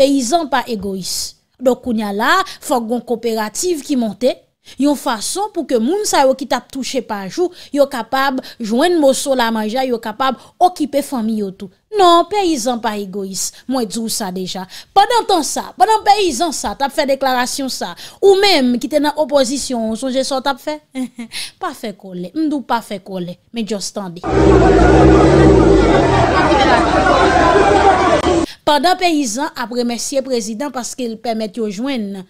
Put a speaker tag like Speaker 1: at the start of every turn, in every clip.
Speaker 1: peyizan pa egois. Dok ou nya la, fok gon kooperative ki monte, yon fason pou ke moun sa yo ki tap touche pa jou, yo kapab jwen moso la manja, yo kapab okipe fami yo tou. Non, peyizan pa egois. Mwen djou sa deja. Pendantan sa, pendantan peyizan sa, tap fe deklarasyon sa, ou menm ki te nan opozisyon, sonje so tap fe, pa fe kole, mdou pa fe kole, men djou standi. Padan peyizan apre mesye prezident paske el permetyo jwen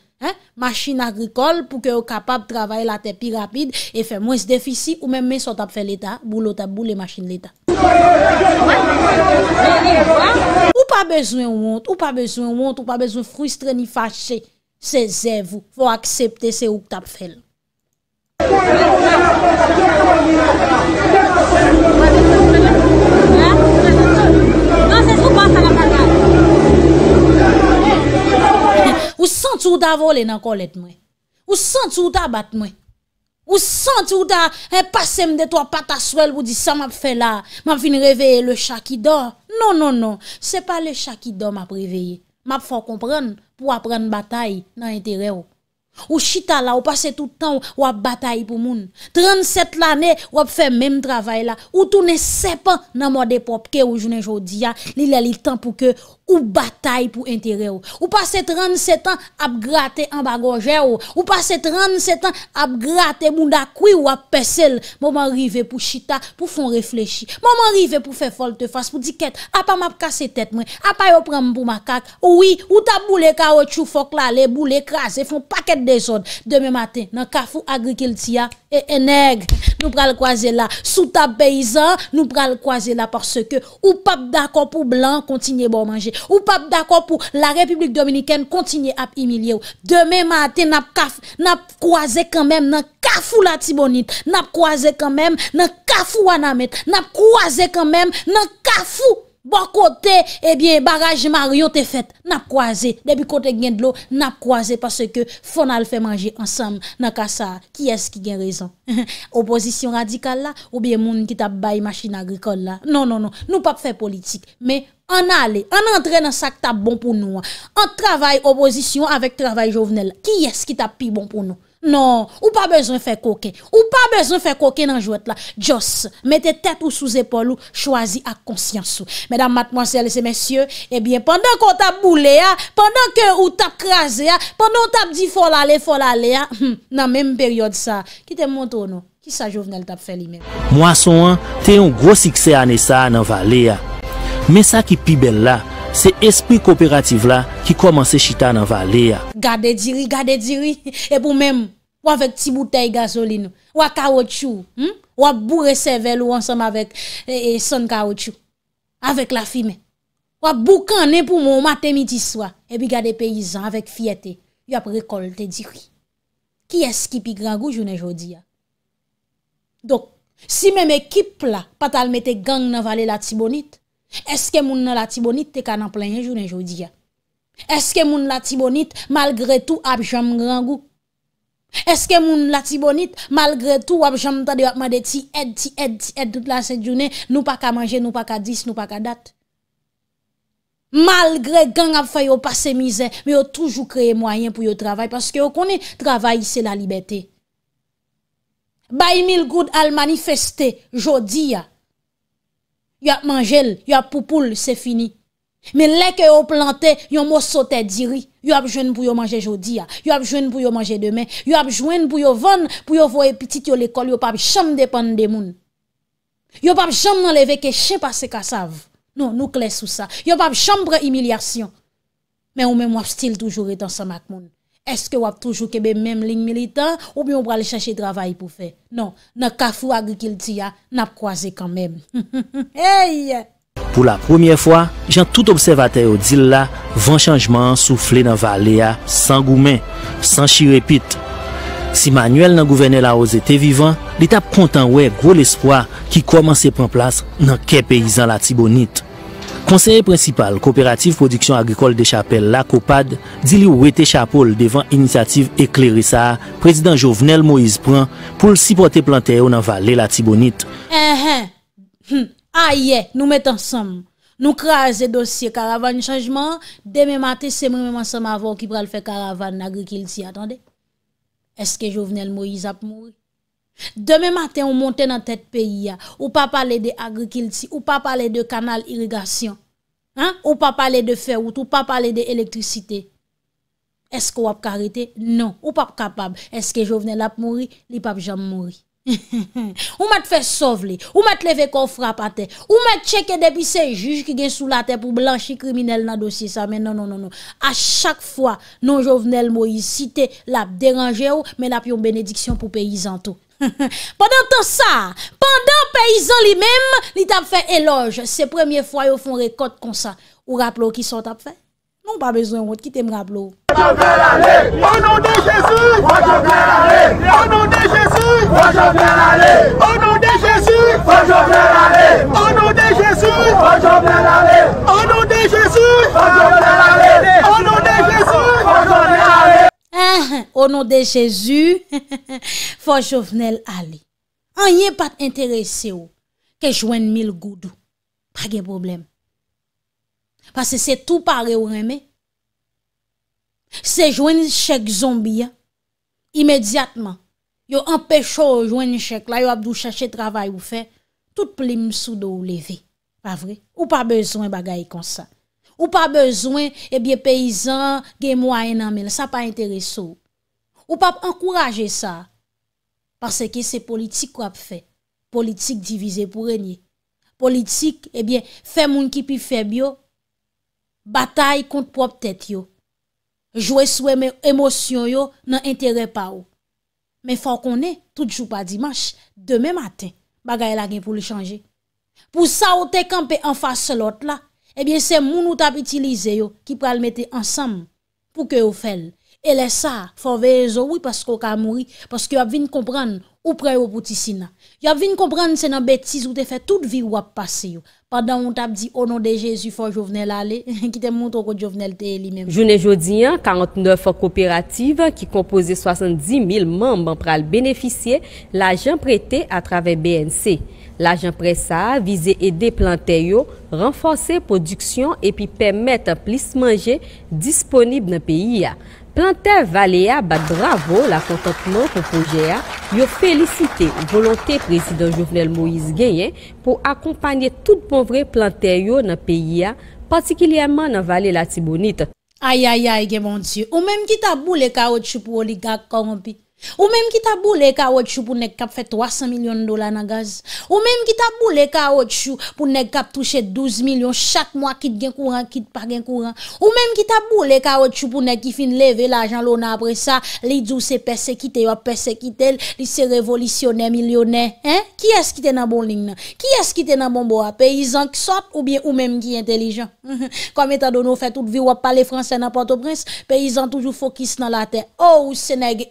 Speaker 1: machin agrikol pou ke yo kapap travaye la tepi rapide e fe mwen se defisi ou men men so tapfe l'Etat bou l'otap bou le machin l'Etat. Ou pa bezwen ou ont, ou pa bezwen ou ont, ou pa bezwen frustre ni fache se zèvou, fo aksepte se ou tapfe l. Ou ta vole nan kolet mwen? Ou san ti ou ta bat mwen? Ou san ti ou ta, e pase mdetwa pata swel pou di san map fe la, map vin reveye le chakidon? Non, non, non, se pa le chakidon map reveye. Map fwa kompran pou apren batay nan entere yo. Ou chita la, ou pase toutan wap batay pou moun. 37 lane wap fe menm travay la, ou tou ne se pa nan mwade popke ou jounen jodi ya, li la li l'tan pou ke, Ou batay pou entere ou. Ou pase 37 an ap grate an bagonje ou. Ou pase 37 an ap grate mou da koui ou ap pesel. Mou m'arrive pou chita pou fon reflechi. Mou m'arrive pou fe folte fas pou diket. Apa ah, m'ap kase tet mwen. Apa yo pran mpou makak. Ou i ou ta boule ka ou chou fok la le boule kras. E fon paket de zon. Deme maten nan kafou agrikel tia. E enèg, nou pral kwaze la. Souta peyizan, nou pral kwaze la. Parce ke ou pap d'akon pou blan, kontinye bon manje. Ou pap d'akon pou la Republik Dominikène, kontinye ap imilye ou. Deme maten, nap kwaze kanmem nan kafou la tibonite. Nap kwaze kanmem nan kafou anamete. Nap kwaze kanmem nan kafou anamete. Bo kote, ebyen eh baraj Mario te fet, nap kwaze, debi kote gen dlo, nap kwaze, pase ke fonal fe manje ansam, nan kasa, ki es ki gen rezon. Oposisyon radikal la, oubyen moun ki tap bayi machin agrikol la. Non, non, non, nou pap fe politik, me an ale, an entre nan sak tap bon pou nou. An travay oposisyon avek travay jovenel, ki es ki tap pi bon pou nou. Non, ou pa bezon fè koke Ou pa bezon fè koke nan jwet la Djos, mette tèt ou sou zépol ou Chwazi ak konsyansou Mèdam mat mwansè lè se mèsyè Ebyè, pandan kon tap mwou lè ya Pandan ke ou tap krasè ya Pandan kon tap di fol ale fol ale ya Nan mèm peryode sa Ki te montou nou, ki sa jow vnel tap fè li mè
Speaker 2: Mwason an, te yon gwo sikse anè sa nan valè ya ah. Mè sa ki pi bel la Se espri kooperative la ki kwa manse chita nan vale ya.
Speaker 1: Gade diri, gade diri, epou menm, wap vek ti boutei gazolin, wap kawotchou, hmm? wap bou reseve lou ansam avèk e, e, son kawotchou, avèk la fime. Wap bou kanen pou mou matè midi swa, epi gade peyizan avèk fiete, yop rekolte diri. Ki eski pi gran goujounen jodi ya? Dok, si menm ekip la patal mette gang nan vale la tibonit, Est-ce que moun nan la tibonite te kanan plein yon journée jodi Est-ce que moun la tibonite malgré tout ap jam grand goût? Est-ce que moun la tibonite malgré tout ap jam tande ap mande ti et ti et ti aide tout la cette journée nou pa ka manger nou pa ka dis nou pa ka date? Malgré gang a fait pas se misère, mais yon toujours créé moyen pour yon travail. Parce que yon connaît, travail c'est la liberté. Bay mille good al manifeste, jodi yo a mangé, yo a poupoule, c'est fini. Mais les que ont planté, yon mo sauté diri, yo a jeune pour yo manger jodi a. yo a jeune pour yo manger demain, yo a jeune pour yo vendre, pour yo voye petit yo l'école, yo pas de dépendre de moun. Yo pas jamais enlever que chien passe kassav. Non, nous clés sous ça. Yo pas chambre humiliation. Mais ou même moi style toujours être ensemble avec moun. Eske wap toujou kebe mèm ling militan ou bi yon prale chache travay pou fe? Non, nan kafou agri kil ti ya, nap kwaze kan mèm.
Speaker 2: Pou la premier fwa, jan tout observatè yon dil la, van chanjman ansoufle nan vale ya, san goumen, san chirepit. Si Manuel nan gouvene la ozete vivan, l'etap kontan wè gwo l'espoi ki kouman se pren plas nan ke peyizan la tibonit. Konseye prinsipal Kooperatif Produksyon Agrikol de Chapelle, la Kopad, di li ou ete chapol devan inisiativ eklerisa prezident Jovenel Moïse Pren pou l si pote plantè ou nan val lela tibonit.
Speaker 1: Ehe, eh. aye, eh. nou met ansam, nou kraze dosye karavan chanjman, deme matè se mwen mwen sam avon ki pral fe karavan nagri ki l si atande. Eske Jovenel Moïse ap moun. Deme maten ou monte nan tet peyi ya Ou pa pale de agrikilti Ou pa pale de kanal irigasyon Ou pa pale de ferout Ou pa pale de elektrisite Eske wap karite? Non Ou pa pa kapab? Eske jovenel ap mori? Li pa pa jam mori Ou mat fe sov li? Ou mat leve kofra pa te? Ou mat cheke depise? Juj ki gen sou la te pou blanchi kriminel nan dosye sa? Men non non non A chak fwa non jovenel mori Si te lap deranje ou Men ap yon benediksyon pou peyizantou Pendant tout ça, pendant paysan lui-même, il t'a fait éloge. C'est première fois ils font récolte comme ça. Ou rappelez qui sont t'a fait Non pas besoin de quitter me rappeler. Au
Speaker 2: nom de Jésus, Au nom de Jésus Au nom de Jésus, Au nom de Jésus, On Au nom de Jésus, Au nom de
Speaker 1: Jésus, Au nom de Jésus, ou nou de Jezu, fwa jo vnel ale. Anye pat interese ou, ke jwen mil goudou, pa ge problem. Pase se tou pare ou reme, se jwen nise chek zombi ya, imediatman, yo anpecho ou jwen nise chek la, yo apdou chache travay ou fe, tout plim sou do ou leve, pa vre, ou pa bezwen bagay konsa. Ou pa bezwen, ebyen peyizan, gemwa enanmen, sa pa interese ou. Ou pap ankouraje sa. Parce ke se politik wap fe. Politik divize pou renyi. Politik, ebyen, eh fe moun ki pi febyo. Batay kont prop tet yo. Jwe sou e mè emosyon yo, nan entere pa ou. Men fò konè, tout chou pa Dimash, demè matin, bagay la gen pou li chanje. Pou sa ou te kampe anfa se lot la, ebyen eh se moun ou tap itilize yo, ki pral mette ansam pou ke yo fel. Elè sa, fò vè zò wè paskò ka moui, paskò yò ap vin kompran ou prè yo pouti sinan. Yò ap vin kompran senan betis ou te fè tout vi wap pase yo. Padan ou tap di ono de Jezu fò jovnel ale, ki te moun to kò jovnel te elime. Jounè
Speaker 3: jodi an, 49 fò kooperative ki kompose 70.000 mamban pral beneficye l'ajan prete a travè BNC. L'ajan pre sa vize ede plantè yo, renfonse produksyon epi pèmèt plis manje disponib nan peyi ya. Plantè Valè a bat dravo la kontantman pou fòjè a, yo fèlicite volontè presidè jounel Moïse Géyen pou akompanyè tout bonvré plantè yo nan peyi a, patikilyèman nan Valè la Tibounite.
Speaker 1: Ayayay gen moun tsyè, ou mèm gita bou le kaot choupou oligak kon pi. Ou mèm ki ta boulè ka wè chou pou nèk kap fè 300 milyon dola nan gaz Ou mèm ki ta boulè ka wè chou pou nèk kap touche 12 milyon Chak mwa kit gen kouran, kit pa gen kouran Ou mèm ki ta boulè ka wè chou pou nèk ki fin leve l'ajan lò nan apre sa Li djou se persekite, wap persekite Li se revolisyonè, milyonè Ki eskite nan bon ling nan? Ki eskite nan bon boha? Pè yizan ki sot ou bie ou mèm ki intelijan? Kom etan dono fè tout vi wap pale franse nan Port-au-Prince Pè yizan toujou fokis nan la ten oh, Ou se nèk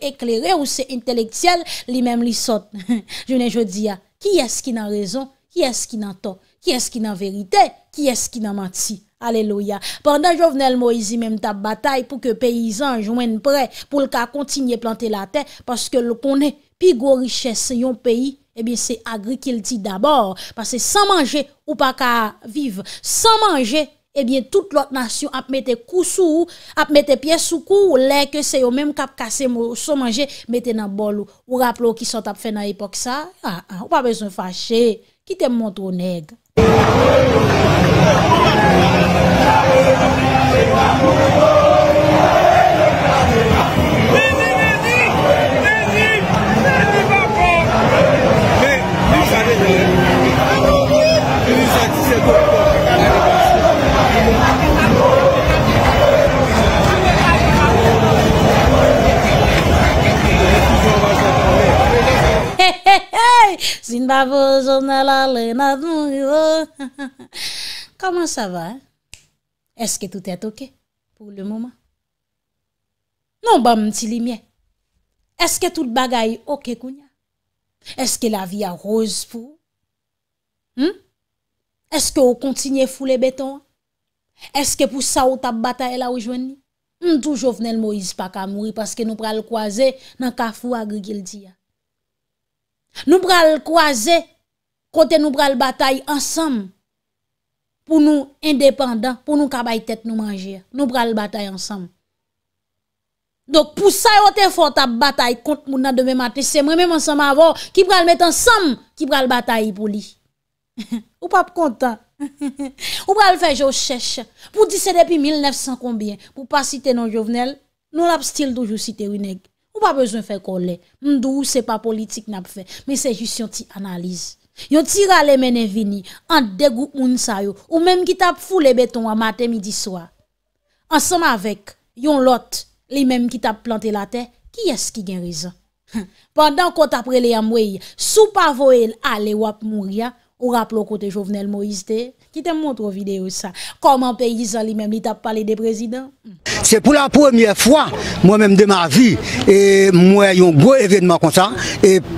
Speaker 1: ou les intellectuel, li même li sot. est-ce qui n'a raison Qui est-ce qui n'a tort Qui est-ce qui n'a vérité Qui est-ce qui n'a menti Alléluia. Pendant je venais le Moïse même ta bataille pour que paysan joignent prêt pour le cas continuer planter la terre parce que le connaît puis gros richesse yon pays eh bien c'est dit d'abord parce que sans manger ou pas qu'à vivre sans manger Ebyen eh tout lot nasyon ap mette kou sou Ap mette piye sou kou Ou lek se yo menm kap kase Ou so manje mette nan bol Ou rap lo ki sot ap fe nan epok sa ah, ah, Ou pa bezon fache Ki te montre o neg comment ça va? Hein? Est-ce que tout est OK pour le moment? Non, bon, bah, petit lumière. Est-ce que tout bagaille OK, Kounia? Est-ce que la vie a rose pour? Hmm? Est-ce que vous continuez à fouler béton? Est-ce que pour ça, vous la bataille là où toujours venu le Moïse pas qu'à mourir parce que nous pral croiser dans Kafou Agrigildia. Hein. Nous pral croiser côté nous pral bataille ensemble pou nou indépendant, pou nou kabay tèt nou manjè, nou pral batay ansam. Dok pou sa yote fort ap batay kont moun nan demè matè, se mwen mè monsam avò, ki pral met ansam, ki pral batay pou li. Ou pap kontan. Ou pral fè jo chèche, pou disè depi 1900 konbyen, pou pa site nan jovenel, nou lap stil toujou site ou neg. Ou pa bezon fè kolè. Mdou, se pa politik nap fè, men se jyus yon ti analize. Yon tira les mene vini, en goup moun sa ou même qui tape les béton à matin, midi, soir. Ensemble avec, yon lot, les mêmes qui t'ap planté la terre, qui est-ce qui gagne hum, Pendant qu'on après les yamwe, sous pa voel aller wap mourir, ou rappelons côté Jovenel Moïse Ki te montre ou videyo sa. Koman peyizan li men li tap pale de prezident?
Speaker 4: Se pou la premye fwa, mwen men de ma vi, mwen yon bo evenman kon sa,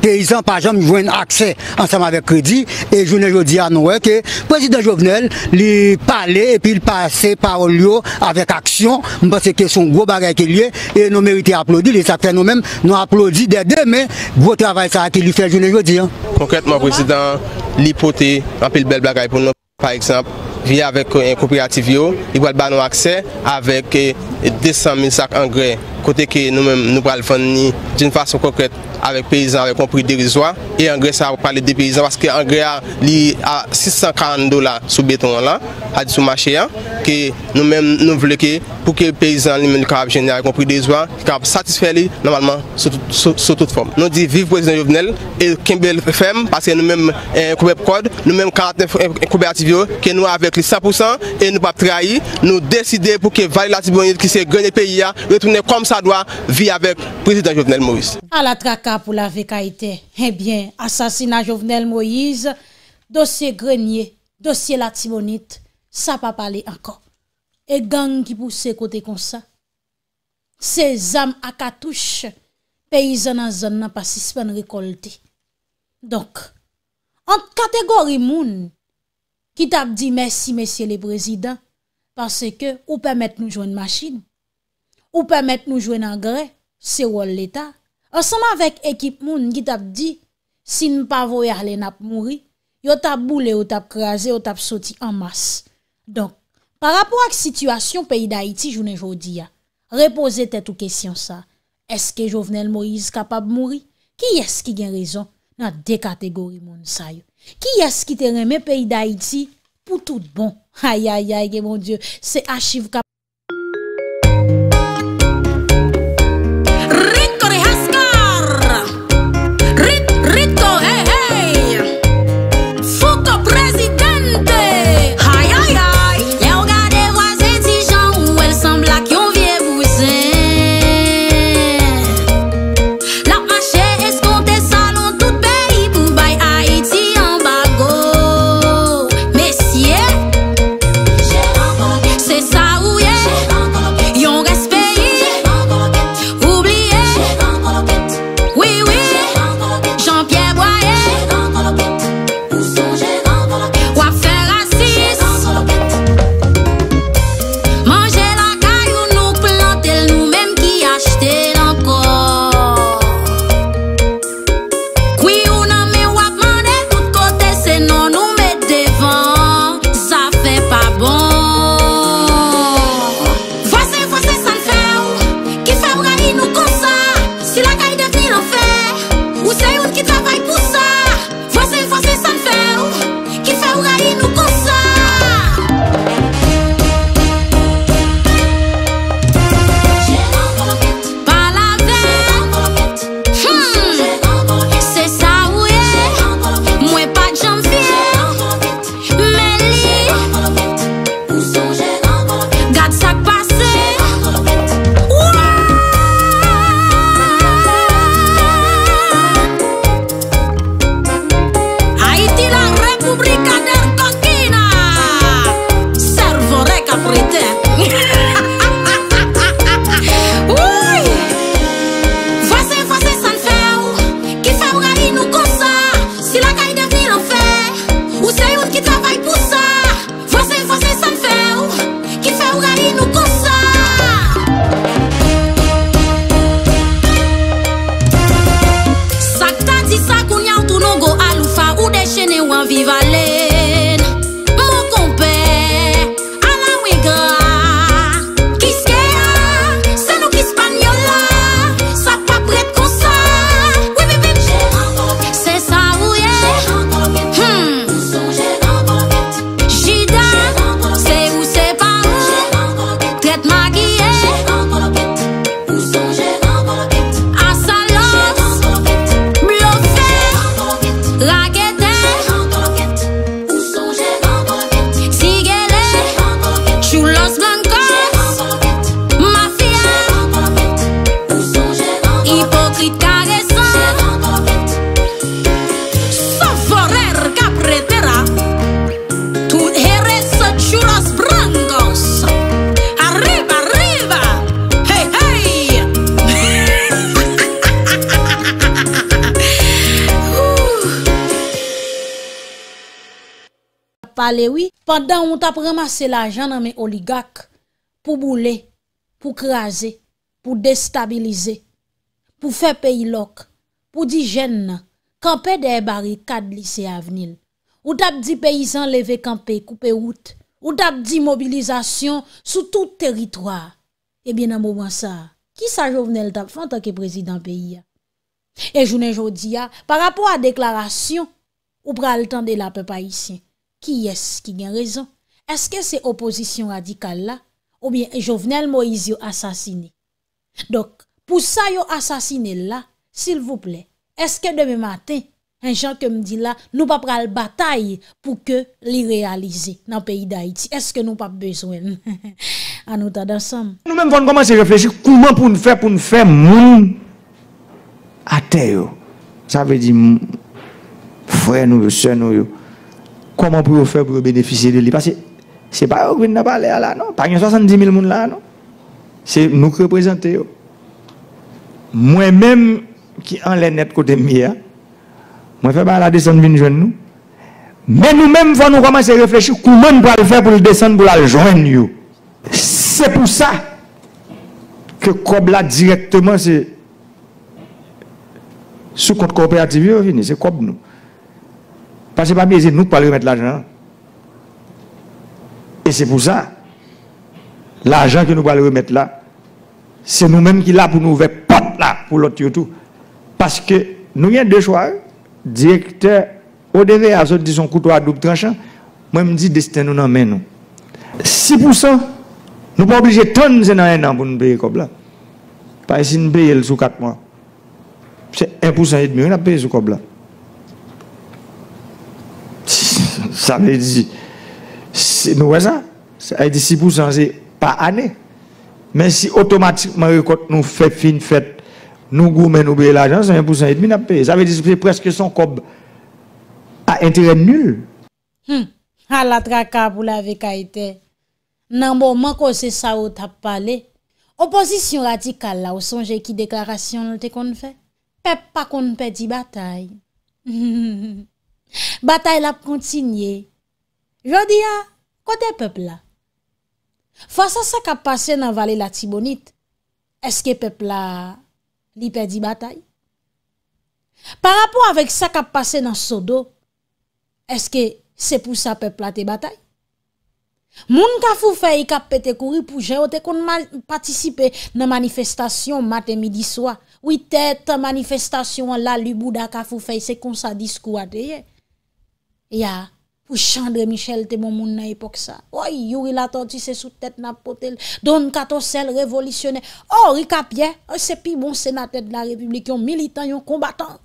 Speaker 4: peyizan pajan mi jwen akse ansam avek kredi, e jounen jodi an wè ke prezident jovenel li pale, epi li pase parol yo avek aksyon, mwen pase ke son go bagay ke liye, e nou merite aplodi, li sa fè nou men nou aplodi de demè, go travay sa akil li fè jounen jodi.
Speaker 2: Konkretman prezident, li pote, apil bel bagay pou lop. Par eksemp, viye avèk yon euh, ko priyativ yo, i wad ban wakse avèk 200.000 sak angrè. kote ke nou mèm nou pral fon ni jen fasyon konkret avèk peyizan rekompri de rizwa, e angrè sa ap prale de peyizan paske angrè li a 640 dola sou beton la a di sou machè ya, ke nou mèm nou vleke pou ke peyizan li meni karab jen ya rekompri de rizwa, karab satisfèli normalman sou tout form nou di viv prezident jovenel, e kembèl fèm, paske nou mèm koubèp kod nou mèm 49 koubèp tivyo ke nou avèk li 100% e nou pap trahi nou deside pou ke vali la tivyo ki se gwenye peyi ya, retounè kom sa ça doit vivre avec le président Jovenel Moïse.
Speaker 1: À la tracade pour la VKIT, eh bien, assassinat Jovenel Moïse, dossier Grenier, dossier timonite, ça pas parler encore. Et gang qui pousse côté comme ça. Ces âmes à cartouche, paysan en zone n'a pas récolté. Donc, en catégorie moun, qui t'a dit merci, messieurs les présidents, parce que ou permettent nous jouer une machine. Ou pèmèt nou jwen nan gre, se wol l'Etat. Anseman vek ekip moun, gita ap di, si nou pa voye ale nap mouri, yo tap boule, yo tap kreaze, yo tap soti an mas. Don, par rapport ak situasyon peyi da iti jounen jodi ya, repose tèt ou kesyon sa. Eske jovenel mou iz kapab mouri? Ki eski gen rezon? Nan dekategori moun sa yo. Ki eski te reme peyi da iti pou tout bon? Ayayaye mon dieu, se
Speaker 5: achiv kapab mouri?
Speaker 1: pandan ou tap ramase la jan nan men oligak pou boule, pou kreaze, pou destabilize, pou fe pey lok, pou di jen nan, kampe de e bari kad lise avnil, ou tap di pey zan leve kampe koupe wout, ou tap di mobilizasyon sou tout teritwa. Ebyen eh nan mouman sa, ki sa jo vnen l tap fan tanke prezident peyi ya? E jounen jodi ya, par apou a deklarasyon, ou pral tan de la pe payisyen, Ki yes, ki gen rezon. Eske se oposisyon radikal la, ou bien Jovenel Moïse yo asasine. Dok, pou sa yo asasine la, sil vouple, eske deme maten, en jan ke mdi la, nou pa pral batay pou ke li realize nan peyi da Haiti. Eske nou pa beswen. An nou ta dasan.
Speaker 4: Nou men von komanse refleji, kouman pou nou fe, pou nou fe, moun ate yo. Sa ve di moun, fwe nou, fwe nou yo. koman pou yo fè pou beneficer de li. Pase, se pa yo kwen nan pa le a la, non? Pa yon 70.000 moun la, non? Se nou kre prezente yo. Mwen mèm, ki an lè net kote mè ya, mwen fè pa la desen vin jwen nou. Mè nou mèm fò nou koman se reflechou kou mèm pou al fè pou l desen pou la jwen yo. Se pou sa, ke kob la direktman se sou kont kooperativ yo vini, se kob nou. anse pa mi e se nou pal remet l'ajan. E se pou sa, l'ajan ke nou pal remet la, se nou menm ki la pou nou ve pot la pou lot yotou. Paske nou yen de chouar, direkter, odeve a zo di son koutou a doub tranchan, mwen mdi desten nou nan men nou. 6% nou pa oblije ton se nan enan pou nou peye kob la. Pa e si nou peye l sou 4 mwan. Se 1% et demi, pou nou peye sou kob la. Sa mè di, se nou wè sa, sa mè di 6% se pa anè. Mè si otomatikman yo kote nou fè fin fèt, nou gou mè nou bè la jan, sa mè di 6% e dmin apè. Sa mè di, se preske son kob a entere nul.
Speaker 1: Ha la traka pou la vek a etè. Nan bo man kose sa ou tap pale, oposisyon radikal la ou son jè ki deklarasyon nou te kon fè. Pep pa kon pè di batay. Batay la kontinye. Jodi ya, ah, kote pepla? Fasa sa kap pase nan vale la tibonit, eske pepla li perdi batay? Parapon avek sa kap pase nan sodo, eske se pou sa pepla te batay? Moun ka fufay kap pete kouri pou jayote kon patisipe nan manifestasyon maten midi swa. Ou i tete manifestasyon la li bouda ka fufay, se kon sa diskou ateyen. Ya, pou chandre michel te moun moun nan epok sa. Oy, yuri la tonti se sou tèt nan potel. Don katosel revolisyonè. O, oh, rikapye, oh, sepi monsè nan tèt la republik yon militan, yon kombatan.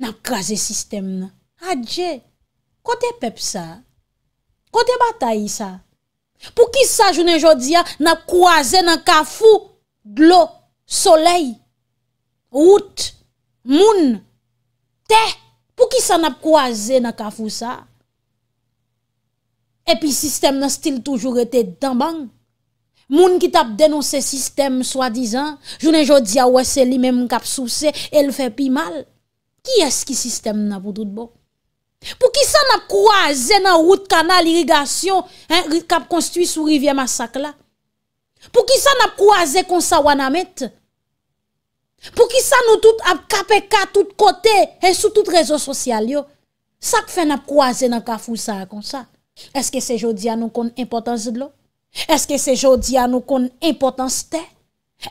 Speaker 1: Nan krasè sistem nan. Adje, kote pep sa? Kote batay sa? Pou ki sa jounen jodi ya nan kwa zè nan kafou? Glou, solei, out, moun, tè. Pou ki san ap kwa ze nan ka fousa? Epi sistem nan stil toujou rete dambang? Moun ki tap denonse sistem swa dizan, jounen jo diya wese li menm kap souse, el fe pi mal? Ki eski sistem nan voudoudbo? Pou ki san ap kwa ze nan wout kanal irigasyon kap konstuit sou rivye masakla? Pou ki san ap kwa ze konsa wanamet? Pou ki sa nou tout ap kape ka tout kote E sou tout rezo sosyal yo Sak fe nap kwa ze nan ka fousa akon sa Eske se jodi an nou kon importan zidlo Eske se jodi an nou kon importan ste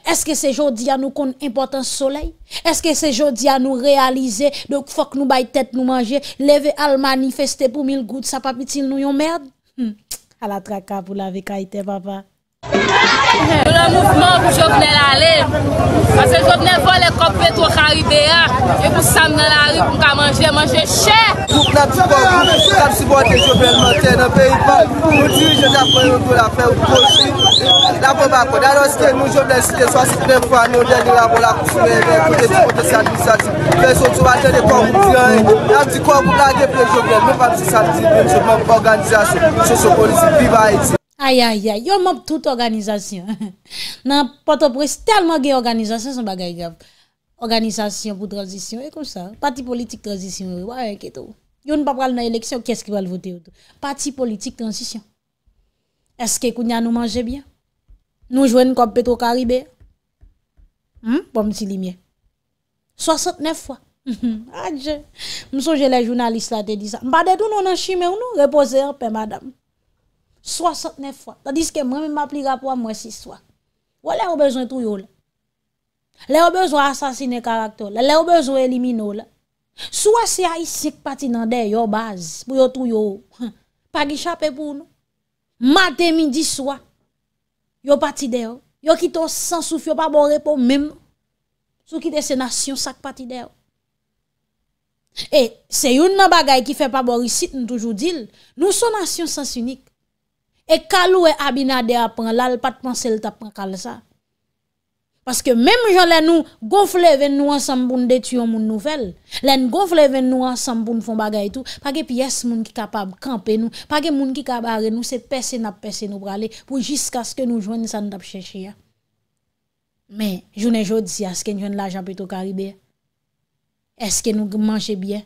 Speaker 1: Eske se jodi an nou kon importan soley Eske se jodi an nou realize Dok fok nou bay tet nou manje Leve al manifeste pou mil gout Sa papitil nou yon merd hmm, A la traka pou lave kaiten papa
Speaker 3: Mwen an
Speaker 5: moufman pou jòp nen lalèm. Pasè jòp nen vò lè koppe tò kari beya. E pou sam nen lalèm pou ka manje, manje chè. Zup nan ti kòp mwen,
Speaker 4: sèm si bò an te jòp men, an tè nan pe ipan, ou di, jòp an yon dò la fè, ou kò chè. La fè bako, dan an sèm mou jòp nen sèm, sò an si tèm fò an nou, den yon avò la kousou mè, kò de ti potè sèm ti sèm ti, fè sò tèm a tèm de kòp mwen ti an. Nan ti kòp mwen, nan gen pè jòp
Speaker 1: Aïe, aïe, aïe, yon map toute organisation. Nan port presse tellement gen organisation, son bagay grave. Organisation pour transition, et comme ça. Parti politique transition, ouais, et tout. Yo ne pas pral dans élection, qu'est-ce qui va le voter? Parti politique transition. Est-ce que kounya nous mange bien? Nous jouons comme Petro-Caribé? Hmm? bon petit limier. 69 fois. Adje. M'songe les journalistes là te dit ça. M'pas de tout non en chimé ou non, reposer en paix, madame. 69 fwa. Tandis ke mwen mwen ma pliga pou a mwen si swa. Ou a lè ou bezon tou yon lè? Lè ou bezon asasine karakter lè? Lè ou bezon elimino lè? Sou a se a isik pati nan dey yo baz pou yo tou yon? Pa gichapè pou nou? Mate mi di sou a? Yo pati dey yo? Yo ki ton sansou fyo pa borre pou mèm? Sou ki de se nasyon sak pati dey yo? E, se yon nan bagay ki fe pa borre isit nou toujou dil, nou son nasyon sansounik. E kalou e abina de apan lal patpansel tapan kal sa. Paske menm joun lè nou gofle ven nou ansamboun detyon moun nouvel. Lè nou gofle ven nou ansamboun fon bagay tou. Pake piyes moun ki kapab kampe nou. Pake moun ki kabare nou se pesen ap pesen nou prale. Pou jisk aske nou joun sa nou tap cheshe ya. Men, jounen joun si aske nou joun laj apetou karide. Eske nou manche byen.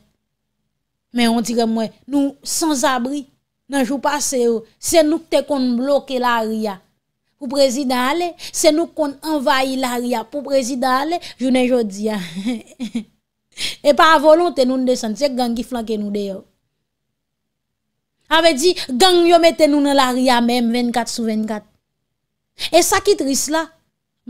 Speaker 1: Men, on dire mwen nou sans abri. Nanjou pa se yo, se nouk te kon bloke la ria pou prezidane, se nouk kon envaye la ria pou prezidane, jounen jodi ya. E pa volon tenoun de san, se gangi flanke nou de yo. Ave di, gangi yo me tenoun la ria men 24 sou 24. E sa ki tris la,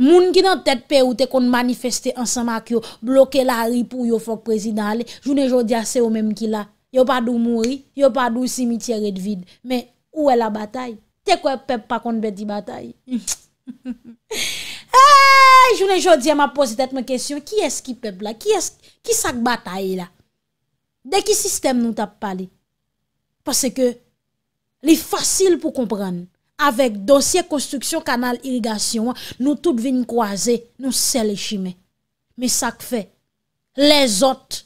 Speaker 1: moun ki nan tet pe ou te kon manifeste ansan mak yo bloke la ria pou yo fok prezidane, jounen jodi ya se yo menm ki la. Yo pa dou mouri, yo pa dou simitier et vide. Men, ou e la batay? Te kwe pep pa kon beti batay? Joun e jodi, ma posi tet me kesyon, ki eski pep la? Ki sak batay la? De ki sistem nou tap pali? Pase ke, li fasil pou kompran, avek dosye konstruksyon kanal irigasyon, nou tout vin kwaze, nou sel e chimè. Me sak fe, les otte,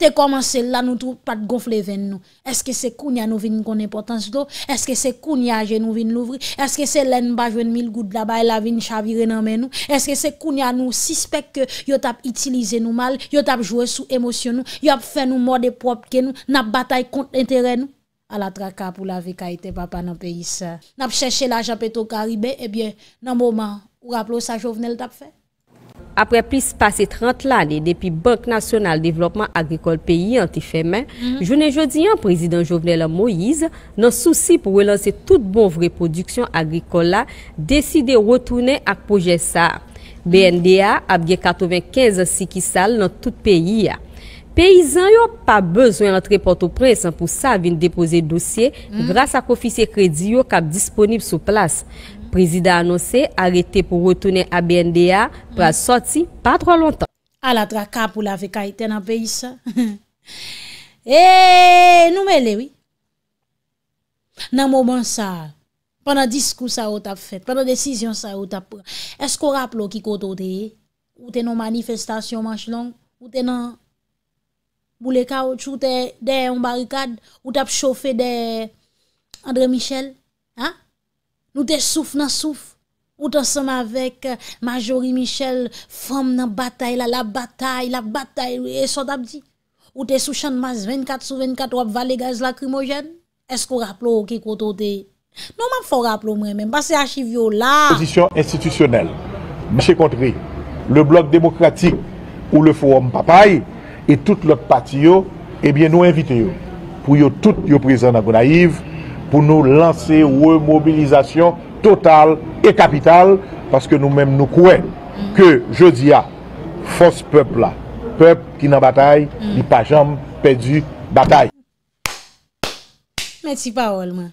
Speaker 1: Te koman se la nou trou pat gonfle ven nou? Eske se koun ya nou vin konen potans do? Eske se koun ya gen nou vin louvri? Eske se len bajwen mil gout daba e la vin chavire nan men nou? Eske se koun ya nou sispek ke yo tap itilize nou mal? Yo tap jwou sou emosyon nou? Yo ap fe nou morde propke nou? Nap batay kont enteren nou? A la traka pou la vi ka ite papa nan peyi sa. Nap chèche la japetou karibè? Ebyen nan mouman ou rap lou sa jow venel tap fe?
Speaker 3: apre apis pase 30 lani depi Banque Nationale Développement Agricole Pays Antifémen, jounen jodi an, mhm. Prezident Jovenel Moïse, nan souci pou relanse tout bon vre production agrikola, deside rotounen ak pojè sa. BNDA apge 95 ansi ki sal nan tout Pays ya. Paysan yo pa bezwen lantre porto prensan pou sa vin depose dosye, mhm. gras ak ofisye kredi yo kap disponib sou plas. Prezida anose arete pou retounen a BNDA pou a soti pa tro lontan.
Speaker 1: A la tra kap eh, ou la vekay ten apayi sa.
Speaker 3: E,
Speaker 1: noumele oui. Nan mouman sa, pwana diskou sa ou tap fet, pwana desisyon sa ou tap pran, esko rap lo ki koto te ye, ou tenon manifestasyon manche long, ou tenon boule ka ou choute de yon barikad, ou tap chofe de André Michel. te souffle dans souffle. Ou ensemble avec euh, Majorie Michel, femme dans bataille, la, bataille, la bataille, et son d'abdi. Ou te sous champ 24 sur 24, ou valé gaz lacrymogène. Est-ce qu'on rappelle qui côté Non, ma faut rappeler moi-même, parce que archive là.
Speaker 2: Position institutionnelle. Monsieur Contré, le Bloc démocratique ou le Forum Papaye et toute l'autre partie, eh bien, nous invitons pour yo tout yo présent à Gonaïve pou nou lanse ou e mobilizasyon total e kapital, paske nou menm nou kwen ke jodi a fos pep la, pep ki nan batay li pa jam pedi batay.
Speaker 1: Mè ti paol man.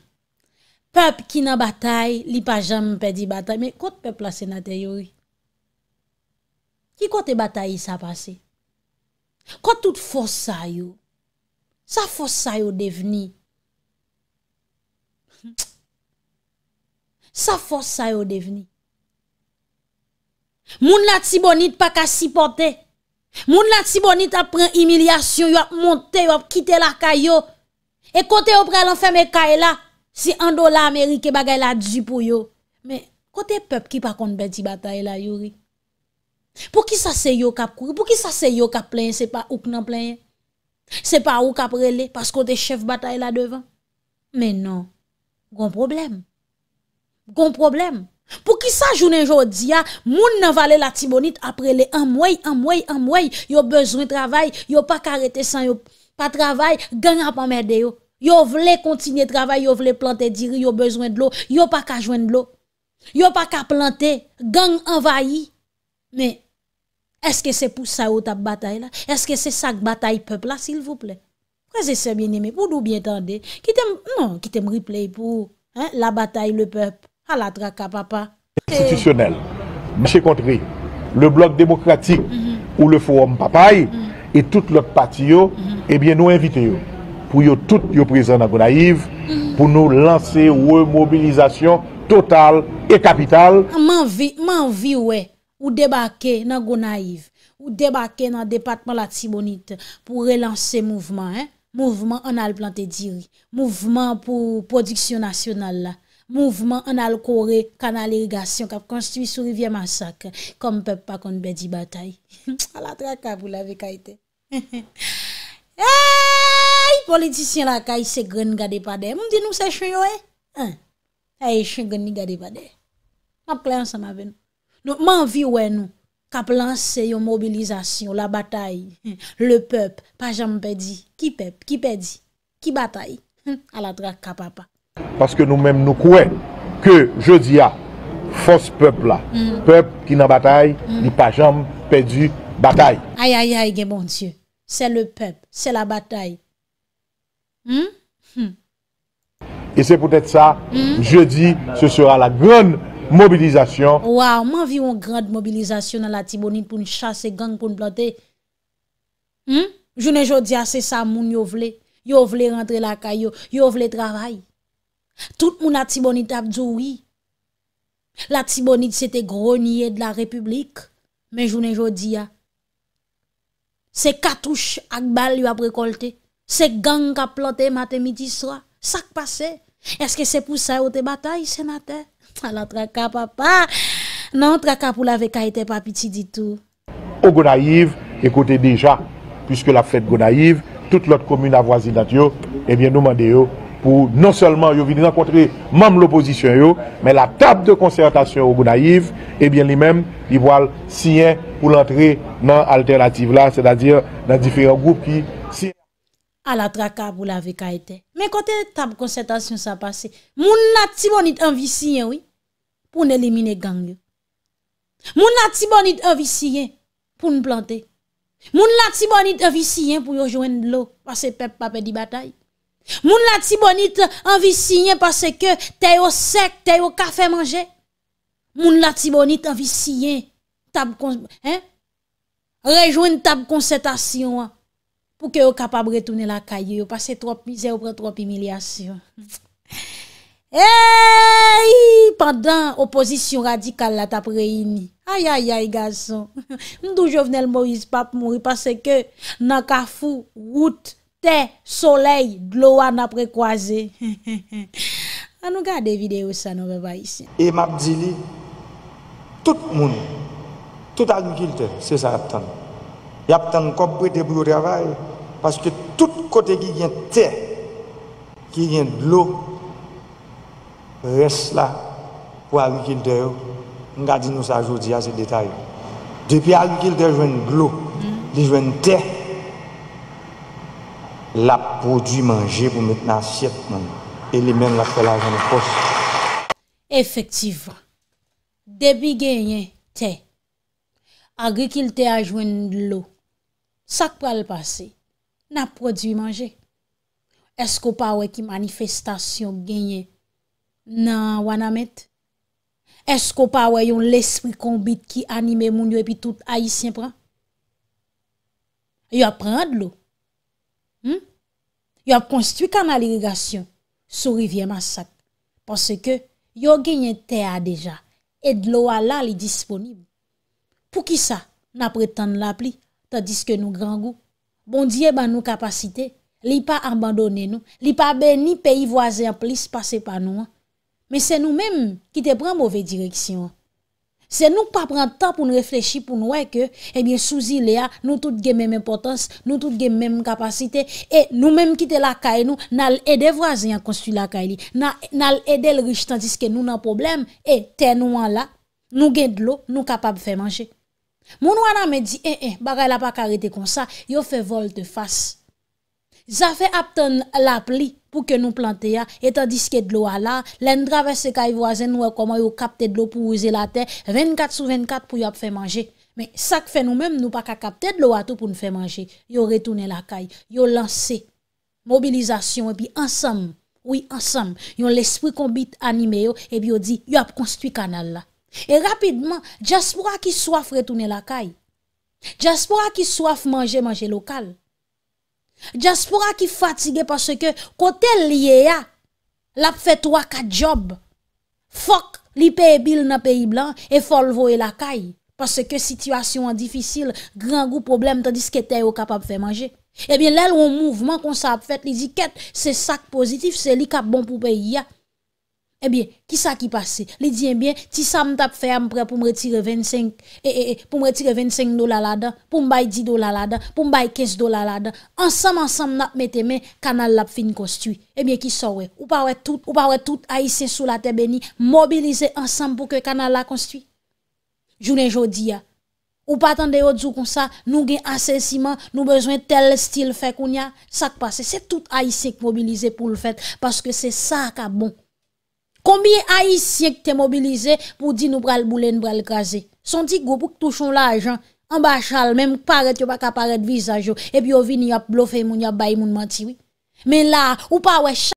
Speaker 1: Pep ki nan batay li pa jam pedi batay. Mè kote pep la senate yoy? Ki kote batay sa pase? Kote tout fos sa yoy? Sa fos sa yoy deveni? Sa fòs sa yo devini. Moun la tibonit pa ka sipote. Moun la tibonit apren imilyasyon. Yo ap monte, yo ap kite la kay yo. E kote yo pre lan fèm e kay la. Si an do la Amerike bagay la djipou yo. Men, kote pep ki pa kon beti batay la yuri. Pou ki sa se yo kap kou? Pou ki sa se yo kap plenye? Se pa ouk nan plenye? Se pa ouk ap rele? Pas kote chef batay la devan? Men nan, goun probleme. Gon problème. Pour qui ça journée aujourd'hui moun nan la tibonite après les un mois. Ils yo besoin travail yo pas arrêter sans yo pas travail gang a pas merde yo yo vle continuer travail yo vle planter diri yo besoin de l'eau yo pas ka joindre de l'eau yo pas ka planter gang envahi mais est-ce que c'est pour ça ou ta bataille là est-ce que c'est ça que bataille peuple là s'il vous plaît que bien aimé pour nous bien tendez? qui t'aime non qui t'aime replay pour hein, la bataille le peuple A la draka, papa.
Speaker 2: Institutionel, M. Kontri, le blok demokratik, mm-hmm. ou le forum papay, mm-hmm. et tout l'autre parti yo, mm-hmm. et eh bien nou invite yo, pou yo tout yo prison na Gonaiv, pou nou lanse ou e mobilizasyon total e kapital.
Speaker 1: M'envi, m'envi ou e, ou debake nan Gonaiv, ou debake nan departement la Tibonite, pou relanse mouvment, mouvment an al planté diri, mouvment pou prodiksyon nasyonal la, Mouvment an al kore, kanal irigasyon, kap konstuit sou rivye masak. Kom pep pa kon bedi batay. A la traka pou la vekayte. Eyyy, politisyen la kay, se gwen gade pade. Moun di nou se chen yo e? Eyy, chen gwen ni gade pade. Kap klayan sa ma ven. Non, man vi we nou. Kap lanse yo mobilizasyon, la batay. Le pep, pa jan pedi. Ki pep, ki pedi, ki batay. A la traka pa pa.
Speaker 2: Paske nou menm nou kwen ke jodi a, fos pep la. Mm. Pep ki nan batay, ni mm. pa jam pedi batay.
Speaker 1: Ayayay gen bon dieu, se le pep, se la batay.
Speaker 2: E se pou tèt sa, jodi se sera la gwen mobilizasyon.
Speaker 1: Waw, man vi yon gwen mobilizasyon nan la Timonit pou n'chase gang pou n'plante. Hmm? Jounen jodi a, se sa moun yon vle. Yon vle rentre la kayo, yon vle travay. Tout moun a tibonit ap djouwi La tibonit se te grognye De la republik Men jounen jodi ya Se katouche ak bal yu ap rekolte Se gang ka plote Mate midi swa Sak pase Eske se pou sa yo te batay se mate A ah, la traka papa Nan traka pou la veka ete papiti ditou
Speaker 2: O Gonaiv Ekote deja Piske la fred Gonaiv Tout lot komune avwazi nat yo Ebyen eh nou mande yo pou non seulement yo vini nan kontre mam l'oposisyon yo, men la tab de konsertasyon ou gou naiv, e eh bien li men li voal siyen pou l'antre nan alternatif la, se da dir nan diferent goup ki siyen.
Speaker 1: A la traka pou la VK ete, men kote tab konsertasyon sa pase, moun la tibonit anvisyen wè, pou n'elimine gang. Moun la tibonit anvisyen, pou n'plante. Moun la tibonit anvisyen, pou yo jwen lò, pase pep pape di batay. Moun la tibonit anvisiyen Pase ke teyo sek, teyo kafe manje Moun la tibonit anvisiyen Rejouen tab konsetasyon Pou ke yo kapab retounen la kaye Yo pase trope mizè, yo pre trope imilyasyon Pendan oposisyon radikal la tab reyini Ayayay gason Mdou jo vnen l moriz pap mori Pase ke nan kafou wout Tè, soleil, glou an apre kwa zè. An nou gade videyo sa nou reva yisi.
Speaker 4: E map di li, tout moun, tout alim kiltè, se sa ap tan. Yap tan kompwè debi ou reva yi, paske tout kote ki gen tè, ki gen glou, res la, pou alim kiltè yo. Nga di nou sa jodi a se detay. Depi alim kiltè jwen glou, mm. li jwen tè, la prodwi manje pou met nan asyep man, elemen la pelajan pos.
Speaker 1: Efektiv, debi genyen te, agri kil te ajwen lo, sak pa le pase, nan prodwi manje, esko pa we ki manifestasyon genyen, nan wanamet, esko pa we yon lespri kombit ki anime moun yo epi tout aisyen pran, yo aprand lo, Hmm? Yon konstuit kan alirigasyon sou rivye masak. Ponsè ke yon genye te a deja. Ed lo a la li disponib. Pou ki sa nan pretan la pli? Tadiske nou grangou. Bondye eh ban nou kapasite. Li pa abandonen nou. Li pa ben ni peyi voazer pli se pase pan nou. Men se nou menm ki te pran mouve direksyon. Se nou pa pran tan pou nou reflechi pou nou weke, ebyen eh souzi le a, nou tout gen men men potans, nou tout gen men men kapasite, e nou men mkite lakay nou, nan l'ede vwazen yon konsti lakay li, nan l'ede l'richi tantis ke nou nan problem, e ten nou an la, nou gen d'lo, nou kapab fè manje. Moun wana me di, e, e, bagay la pa karete kon sa, yo fè vol te fas. Zafè aptan la pli. pour que nous plantions. Et tandis que de l'eau là, l'en traverse caille voisines nous comment capté capter de l'eau pour user la terre 24 sur 24 pour y faire manger. Mais ça que fait nous-mêmes, nous pas capter de l'eau à tout pour nous faire manger. Yo retourné la caille, yo lancé mobilisation et puis ensemble, oui ensemble, ont l'esprit vit animé et puis ont dit yon a construit canal là. Et rapidement, diaspora qui soif retourner la caille. Diaspora qui soif manger manger local. Jaspora ki fatige Pase ke kote liye ya Lap fet waka job Fok li peye bil nan peyi blan E fol voye la kay Pase ke situasyon an difisil Gran gou problem Tandis ke teyo kapap fe manje Ebyen lel wou mouvman kon sa ap fet Li di ket se sak pozitif Se li kap bon pou peyi ya Eh bien, qui ça qui passe? Les dit, eh bien, si ça me fait, un prêt pour me retirer 25, eh, eh, eh, pour retirer 25 dollars là-dedans, pour me 10 dollars là-dedans, pour me 15 dollars là-dedans. Ensemble, ensemble, nous mettez les canal la fin construit. Eh bien, qui ça, ouais? Ou pas, ouais, tout, ou pas, ouais, tout haïtien sous la terre béni, mobiliser ensemble pour que canal la construit. Joune jodi Ou pas attendre yon comme ça, nous gen ciment. nous besoin tel style fait kounya, ça passe. C'est tout haïtien qui mobilisé pour le faire. parce que c'est ça qui est bon. Combien haïtiens qui t'es mobilisé pour dire nous pral bouler, nous pral craser? Son dit que pour touchent l'argent. En bas, même paraître, pas de visage, et puis on vient, y a bluffé, moun, y a bail, moun menti, oui. Mais là, ou pas, ouais,